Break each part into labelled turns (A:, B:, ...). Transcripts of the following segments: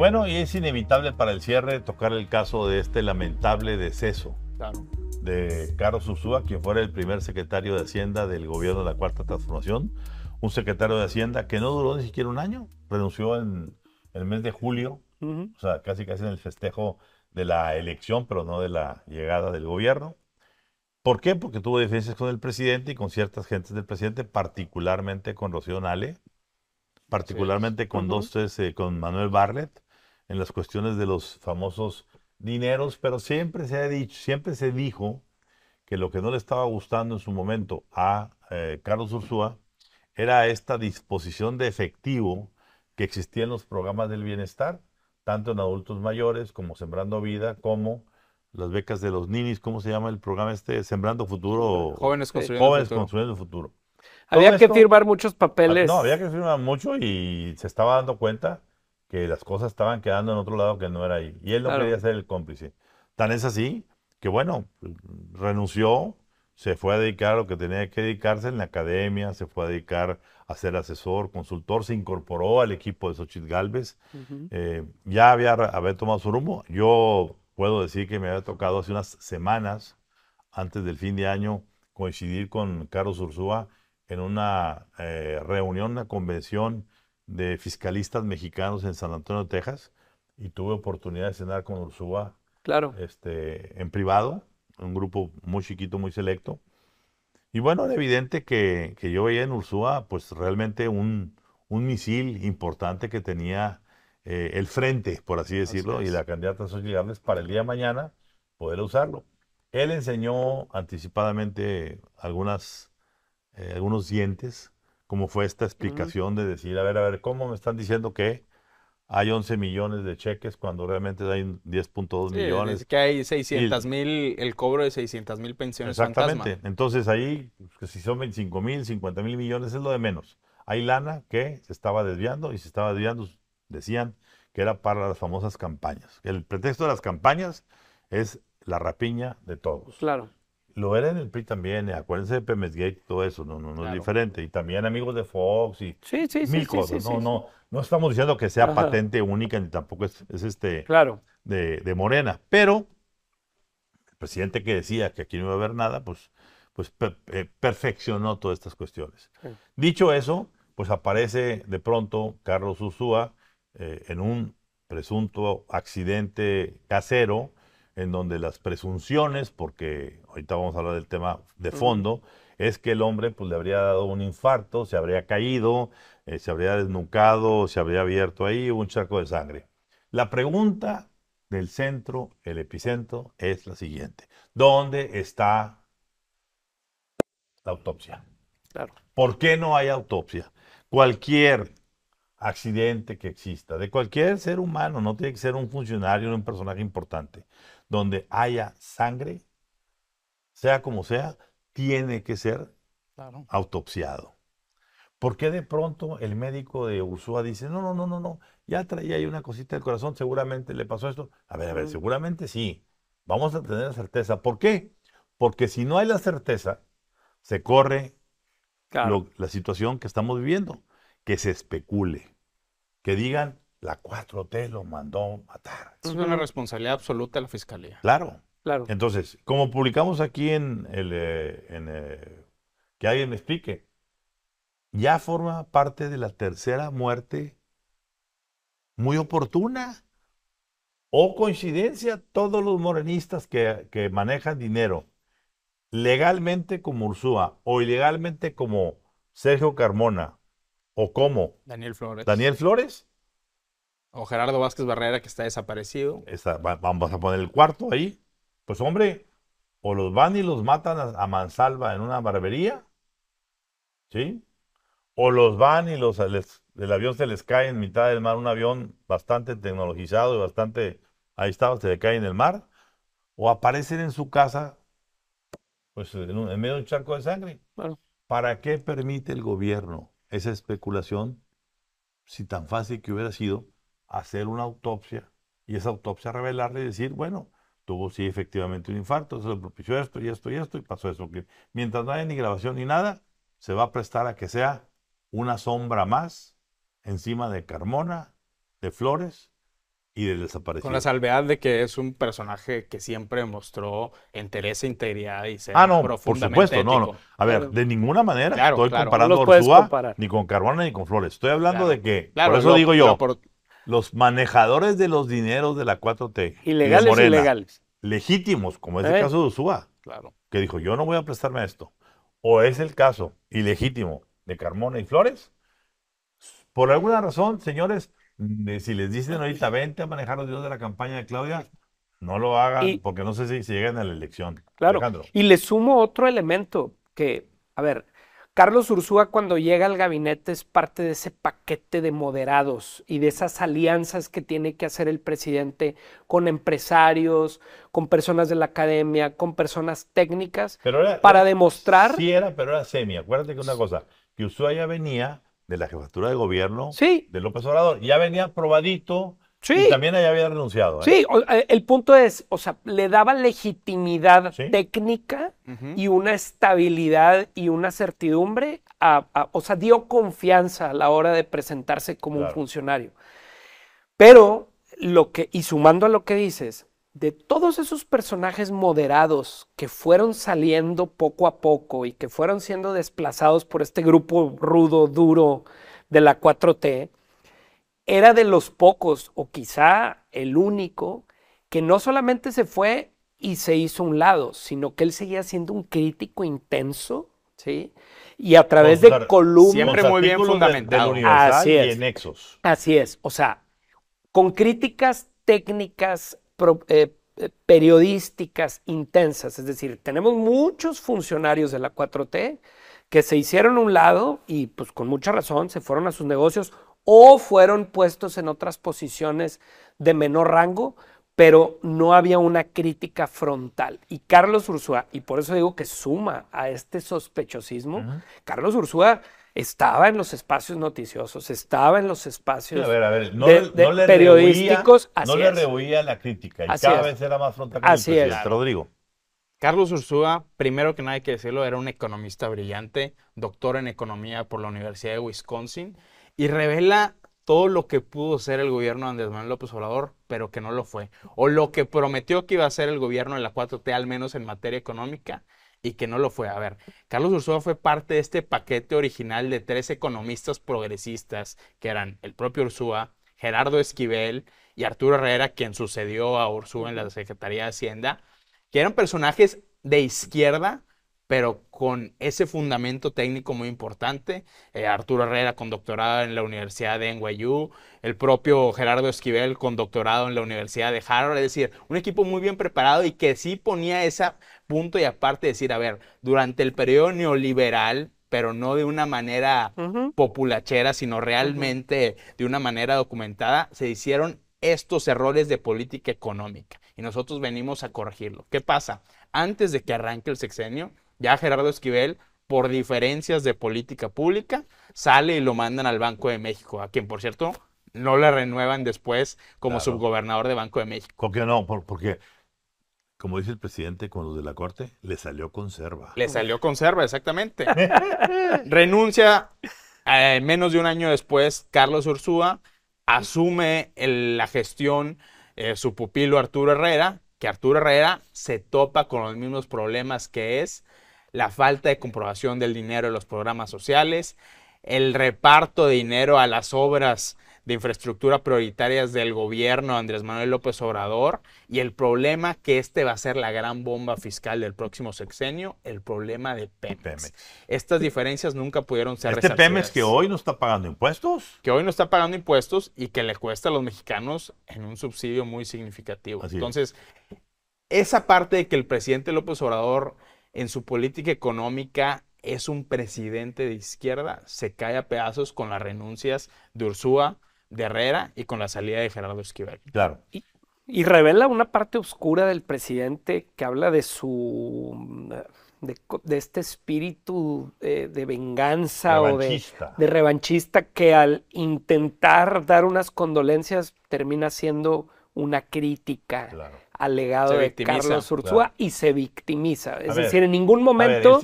A: bueno, y es inevitable para el cierre tocar el caso de este lamentable deceso de Carlos Usúa, quien fuera el primer secretario de Hacienda del gobierno de la Cuarta Transformación, un secretario de Hacienda que no duró ni siquiera un año, renunció en el mes de julio, o sea, casi casi en el festejo de la elección, pero no de la llegada del gobierno. ¿Por qué? Porque tuvo diferencias con el presidente y con ciertas gentes del presidente, particularmente con Rocío Nale, particularmente con, dos, tres, eh, con Manuel Barlet, en las cuestiones de los famosos dineros, pero siempre se ha dicho, siempre se dijo que lo que no le estaba gustando en su momento a eh, Carlos Ursúa era esta disposición de efectivo que existía en los programas del bienestar, tanto en adultos mayores como Sembrando Vida, como las becas de los ninis, ¿cómo se llama el programa este? Sembrando Futuro. Jóvenes Construyendo, jóvenes futuro. Construyendo el Futuro. Había que firmar muchos papeles. Ah, no, había que firmar mucho y se estaba dando cuenta que las cosas estaban quedando en otro lado que no era ahí. Y él no quería ser el cómplice. Tan es así que, bueno, renunció, se fue a dedicar a lo que tenía que dedicarse en la academia, se fue a dedicar a ser asesor, consultor, se incorporó al equipo de Xochitl Galvez. Eh, ya había, tomado su rumbo. Yo puedo decir que me había tocado hace unas semanas, antes del fin de año, coincidir con Carlos Ursúa en una eh, reunión, una convención de fiscalistas mexicanos en San Antonio, Texas, y tuve oportunidad de cenar con Ursúa claro. este, en privado, un grupo muy chiquito, muy selecto. Y bueno, era evidente que, yo veía en Ursúa pues realmente un, misil importante que tenía eh, el frente, por así decirlo, y la candidata Sosy para el día de mañana poder usarlo. Él enseñó anticipadamente algunas, eh, algunos dientes como fue esta explicación de decir, a ver, a ver, ¿cómo me están diciendo que hay 11 millones de cheques cuando realmente hay 10.2 millones? que hay 600
B: mil, el cobro de 600 mil pensiones Exactamente.
A: Entonces ahí, pues, si son 25 mil, 50 mil millones, es lo de menos. Hay lana que se estaba desviando y se estaba desviando, decían, que era para las famosas campañas. El pretexto de las campañas es la rapiña de todos. Claro. Lo era en el PRI también, eh, acuérdense de Pemesgate, todo eso, no, no, no es diferente. Y también amigos de Fox y mil cosas. no, no, no estamos diciendo que sea patente única ni tampoco es, este de, Morena. Pero el presidente que decía que aquí no iba a haber nada, pues, pues eh, perfeccionó todas estas cuestiones. Dicho eso, pues aparece de pronto Carlos Usúa eh, en un presunto accidente casero en donde las presunciones, porque ahorita vamos a hablar del tema de fondo, es que el hombre pues, le habría dado un infarto, se habría caído, eh, se habría desnucado, se habría abierto ahí un charco de sangre. La pregunta del centro, el epicentro, es la siguiente. ¿Dónde está la autopsia? Claro. ¿Por qué no hay autopsia? Cualquier accidente que exista, de cualquier ser humano, no tiene que ser un funcionario, un personaje importante donde haya sangre, sea como sea, tiene que ser autopsiado. ¿Por qué de pronto el médico de Usúa dice, no, no, no, no, no, ya traía ahí una cosita del corazón, seguramente le pasó esto? A ver, a ver, seguramente sí. Vamos a tener la certeza. ¿Por qué? Porque si no hay la certeza, se corre la situación que estamos viviendo, que se especule, que digan, la 4T lo mandó
B: matar. Es una responsabilidad absoluta de la fiscalía.
A: Claro. claro. Entonces, como publicamos aquí en el. Eh, eh, que alguien me explique, ya forma parte de la tercera muerte muy oportuna. O coincidencia, todos los morenistas que, que manejan dinero legalmente como Ursúa o ilegalmente como Sergio Carmona o como
B: Daniel Flores. Daniel
A: Flores o Gerardo Vázquez Barrera, que está desaparecido. vamos a poner el cuarto ahí. Pues hombre, o los van y los matan a, mansalva en una barbería, ¿sí? O los van y los, el avión se les cae en mitad del mar, un avión bastante tecnologizado y bastante, ahí estaba, se le cae en el mar. O aparecen en su casa, pues en, medio de un charco de sangre. ¿Para qué permite el gobierno esa especulación si tan fácil que hubiera sido hacer una autopsia y esa autopsia revelarle y decir, bueno, tuvo sí efectivamente un infarto, se lo propició esto y esto y esto y pasó eso. mientras no haya ni grabación ni nada, se va a prestar a que sea una sombra más encima de Carmona, de Flores y de desaparecido. Con la
B: salvedad de que es un personaje que siempre mostró e integridad y ser Ah, no, por supuesto, no, no. A ver, de
A: ninguna manera estoy comparando ni con Carmona ni con Flores. Estoy hablando de que, por eso digo yo, por, los manejadores de los dineros de la 4T. Ilegales o ilegales. Legítimos, como es el eh. caso de Usúa. Claro. Que dijo, yo no voy a prestarme a esto. O es el caso ilegítimo de Carmona y Flores. Por alguna razón, señores, si les dicen ahorita, vente a manejar los dineros de la campaña de Claudia, no lo hagan, porque no sé si, se llegan a la elección. Claro. Y
C: le sumo otro elemento que, a ver, Carlos Ursúa cuando llega al gabinete es parte de ese paquete de moderados y de esas alianzas que tiene que hacer el presidente con empresarios, con personas de la academia, con personas técnicas, pero para demostrar... Sí era,
A: pero era semi. Acuérdate que una cosa, que Ursúa ya venía de la jefatura de gobierno de López Obrador, ya venía probadito, Sí. Y también ella había renunciado. ¿eh? Sí,
C: eh, el punto es, o sea, le daba legitimidad técnica y una estabilidad y una certidumbre, o sea, dio confianza a la hora de presentarse como un funcionario. Pero lo que, y sumando a lo que dices, de todos esos personajes moderados que fueron saliendo poco a poco y que fueron siendo desplazados por este grupo rudo, duro de la 4T, era de los pocos, o quizá el único, que no solamente se fue y se hizo un lado, sino que él seguía siendo un crítico intenso, ¿sí?
A: Y a través de columnas. Siempre muy bien Así es. Y nexos.
C: Así es. O sea, con críticas técnicas eh, eh, periodísticas intensas. Es decir, tenemos muchos funcionarios de la 4T que se hicieron un lado y pues con mucha razón se fueron a sus negocios o fueron puestos en otras posiciones de menor rango, pero no había una crítica frontal. Y Carlos Ursúa, y por eso digo que suma a este sospechosismo, Carlos Ursúa estaba en los espacios noticiosos, estaba en los espacios periodísticos. no
A: le rehuía la crítica y cada vez era más frontal así es. Rodrigo.
B: Carlos Ursúa, primero que nada hay que decirlo, era un economista brillante, doctor en economía por la Universidad de Wisconsin y revela todo lo que pudo ser el gobierno de Andrés Manuel López Obrador, pero que no lo fue, o lo que prometió que iba a ser el gobierno de la 4T, al menos en materia económica, y que no lo fue. A ver, Carlos Ursúa fue parte de este paquete original de tres economistas progresistas, que eran el propio Ursúa, Gerardo Esquivel y Arturo Herrera, quien sucedió a Ursúa en la Secretaría de Hacienda, que eran personajes de izquierda, pero con ese fundamento técnico muy importante. Eh, Arturo Herrera con doctorado en la Universidad de NYU, el propio Gerardo Esquivel con doctorado en la Universidad de Harvard, es decir, un equipo muy bien preparado y que sí ponía ese punto y aparte decir, a ver, durante el periodo neoliberal, pero no de una manera populachera, sino realmente de una manera documentada, se hicieron estos errores de política económica y nosotros venimos a corregirlo. ¿Qué pasa? Antes de que arranque el sexenio, ya Gerardo Esquivel, por diferencias de política pública, sale y lo mandan al Banco de México, a quien, por cierto, no le renuevan después como subgobernador
A: de Banco de México. ¿Por qué no? porque, como dice el presidente con los de la Corte, le salió conserva.
B: Le salió conserva, exactamente.
A: Renuncia eh,
B: menos de un año después Carlos Ursúa, asume la gestión eh, su pupilo Arturo Herrera, que Arturo Herrera se topa con los mismos problemas que es la falta de comprobación del dinero de los programas sociales, el reparto de dinero a las obras de infraestructura prioritarias del gobierno Andrés Manuel López Obrador y el problema que este va a ser la gran bomba fiscal del próximo sexenio, el problema de Pemex. Estas diferencias nunca pudieron ser Este Pemex que hoy
A: no está pagando impuestos.
B: Que hoy no está pagando impuestos y que le cuesta a los mexicanos en un subsidio muy significativo. Entonces, esa parte de que el presidente López Obrador en su política económica es un presidente de izquierda, se cae a pedazos con las renuncias de Ursúa, de Herrera y con la salida de Gerardo Esquivel.
C: Y, revela una parte oscura del presidente que habla de su de, este espíritu eh, de, venganza o de, revanchista que al intentar dar unas condolencias termina siendo una crítica al legado de Carlos Urzúa y se victimiza. Es decir, en
A: ningún momento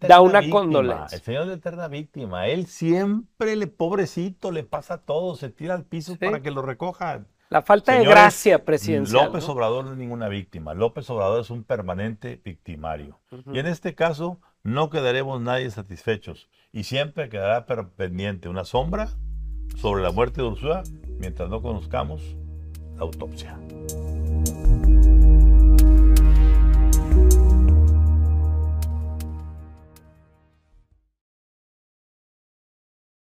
A: da una condolencia. El Señor es la eterna víctima. Él siempre, le pobrecito, le pasa todo, se tira al piso para que lo recojan. La falta de gracia presidencial. López Obrador no es ninguna víctima. López Obrador es un permanente victimario. Y en este caso no quedaremos nadie satisfechos. Y siempre quedará pendiente una sombra sobre la muerte de Ursula mientras no conozcamos autopsia.